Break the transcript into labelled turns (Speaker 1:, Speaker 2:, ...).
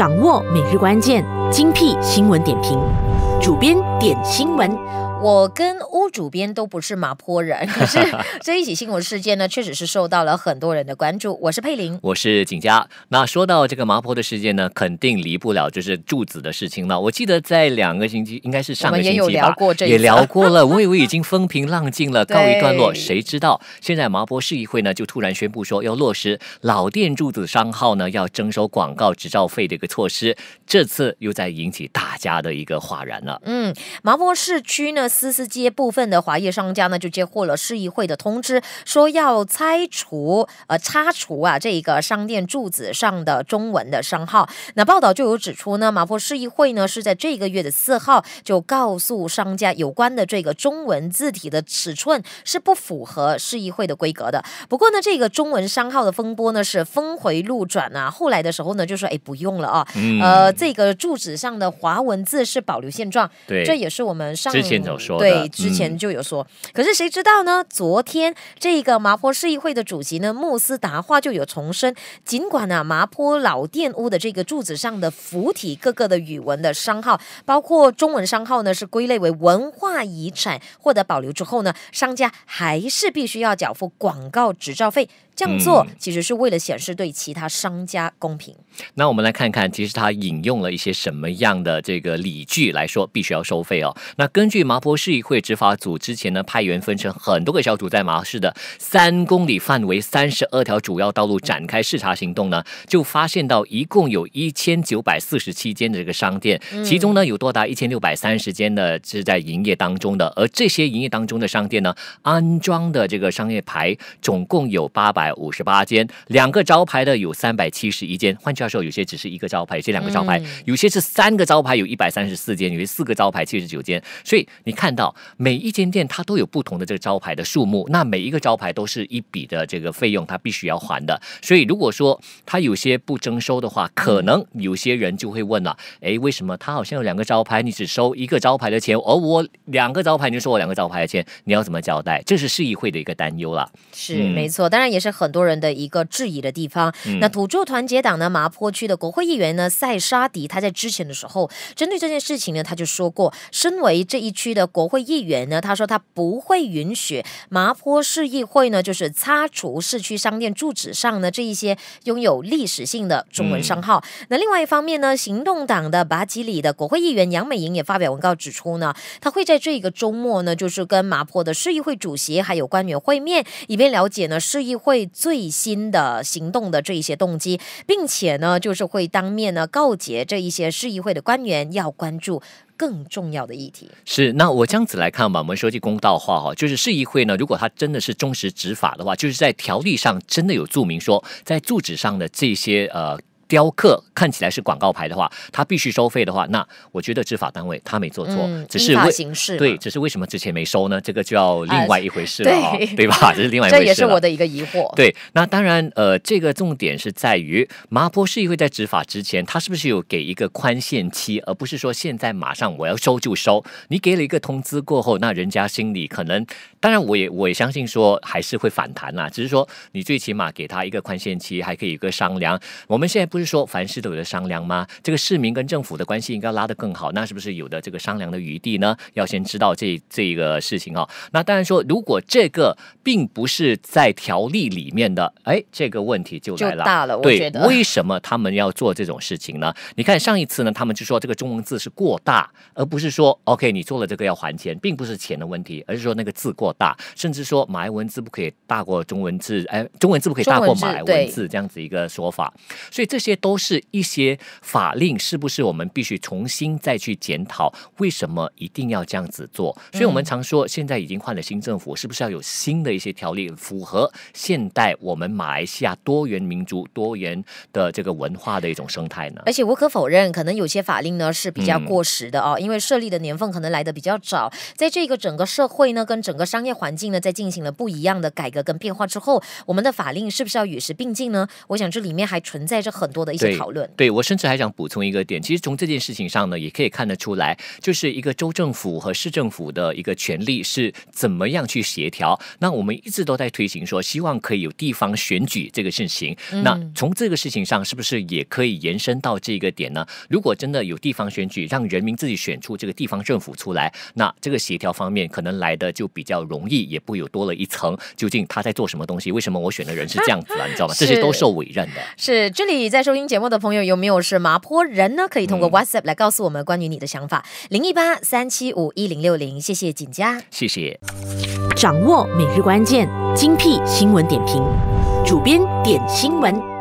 Speaker 1: 掌握每日关键精辟新闻点评，主编点新闻。我跟屋主编都不是麻坡人，可是 这一起新闻事件呢，确实是受到了很多人的关注。我是佩玲，
Speaker 2: 我是景佳。那说到这个麻坡的事件呢，肯定离不了就是柱子的事情了。我记得在两个星期，应该是上个星期吧，也聊 过了。我以为已经风平浪静了，告一段落，谁知道现在麻坡市议会呢就突然宣布说要落实老店柱子商号呢要征收广告执照费这个措施，这次又在引起大家的一个哗然了。
Speaker 1: 嗯，麻坡市区呢。思思街部分的华裔商家呢，就接获了市议会的通知，说要拆除、呃，擦除啊，这一个商店柱子上的中文的商号。那报道就有指出呢，麻坡市议会呢是在这个月的四号就告诉商家，有关的这个中文字体的尺寸是不符合市议会的规格的。不过呢，这个中文商号的风波呢是峰回路转啊，后来的时候呢就说，哎，不用了啊，呃，这个柱子上的华文字是保留现状。对，这也是我们上。对，之前就有说，可是谁知道呢？昨天这个麻坡市议会的主席呢穆斯达话就有重申，尽管呢麻坡老店屋的这个柱子上的符体各个的语文的商号，包括中文商号呢，是归类为文化遗产获得保留之后呢，商家还是必须要缴付广告执照费。这样做其实是为了显示对其他商家公平。
Speaker 2: 那我们来看看，其实他引用了一些什么样的这个理据来说必须要收费哦。那根据麻坡市议会执法组之前呢派员分成很多个小组，在麻市的三公里范围三十二条主要道路展开视察行动呢，就发现到一共有一千九百四十七间的这个商店，其中呢有多达一千六百三十间的是在营业当中的，而这些营业当中的商店呢，安装的这个商业牌总共有八百。五十八间，两个招牌的有三百七十一间。换句话说，有些只是一个招牌，有些两个招牌，有些是三个招牌，有一百三十四间，有些四个招牌七十九间。所以你看到每一间店它都有不同的这个招牌的数目，那每一个招牌都是一笔的这个费用，它必须要还的。所以如果说它有些不征收的话，可能有些人就会问了：哎，为什么他好像有两个招牌，你只收一个招牌的钱，而我两个招牌你就收我两个招牌的钱？你要怎么交代？这是市议会的一个担忧了。
Speaker 1: 是没错，当然也是。很多人的一个质疑的地方。那土著团结党呢，麻坡区的国会议员呢，塞沙迪，他在之前的时候针对这件事情呢，他就说过，身为这一区的国会议员呢，他说他不会允许麻坡市议会呢，就是擦除市区商店住址上呢这一些拥有历史性的中文商号。那另外一方面呢，行动党的巴基里的国会议员杨美莹也发表文告指出呢，他会在这一个周末呢，就是跟麻坡的市议会主席还有官员会面，以便了解呢市议会。最新的行动的这一些动机，并且呢，就是会当面呢告诫这一些市议会的官员要关注更重要的议题。
Speaker 2: 是，那我这样子来看吧，我们说句公道话哈，就是市议会呢，如果他真的是忠实执法的话，就是在条例上真的有注明说，在住址上的这些呃。雕刻看起来是广告牌的话，它必须收费的话，那我觉得执法单位他没做错，只是为对，只是为什么之前没收呢？这个就要另外一回事了，对吧？这是另外。一回事。这也是我
Speaker 1: 的一个疑惑。
Speaker 2: 对，那当然，呃，这个重点是在于麻坡市议会，在执法之前，他是不是有给一个宽限期，而不是说现在马上我要收就收？你给了一个通知过后，那人家心里可能，当然，我也 我也相信说还是会反弹啦，只是说你最起码给他一个宽限期，还可以有个商量。我们现在不。是说凡事都有的商量吗？这个市民跟政府的关系应该拉的更好，那是不是有的这个商量的余地呢？要先知道这这个事情哦。那当然说，如果这个并不是在条例里面的，哎，这个问题就来了。对，为什么他们要做这种事情呢？你看上一次呢，他们就说这个中文字是过大，而不是说 OK，你做了这个要还钱，并不是钱的问题，而是说那个字过大，甚至说马来文字不可以大过中文字，哎，中文字不可以大过马来文字这样子一个说法。所以这些。些都是一些法令，是不是我们必须重新再去检讨？为什么一定要这样子做？所以，我们常说现在已经换了新政府，是不是要有新的一些条例，符合现代我们马来西亚多元民族、多元的这个文化的一种生态呢？
Speaker 1: 而且，无可否认，可能有些法令呢是比较过时的哦，因为设立的年份可能来的比较早。在这个整个社会呢，跟整个商业环境呢，在进行了不一样的改革跟变化之后，我们的法令是不是要与时并进呢？我想这里面还存在着很多。多的一些讨论，
Speaker 2: 对我甚至还想补充一个点，其实从这件事情上呢，也可以看得出来，就是一个州政府和市政府的一个权力是怎么样去协调。那我们一直都在推行说，希望可以有地方选举这个事情。那从这个事情上，是不是也可以延伸到这个点呢？如果真的有地方选举，让人民自己选出这个地方政府出来，那这个协调方面可能来的就比较容易，也不有多了一层。究竟他在做什么东西？为什么我选的人是这样子？你知道吗？这些都受委任的。
Speaker 1: 是，这里在说。收音节目的朋友有没有是麻坡人呢？可以通过 WhatsApp 来告诉我们关于你的想法，零一八三七五一零六零，谢谢锦佳，
Speaker 2: 谢谢。掌
Speaker 1: 握每日关键，精辟新闻点评，主编点新闻。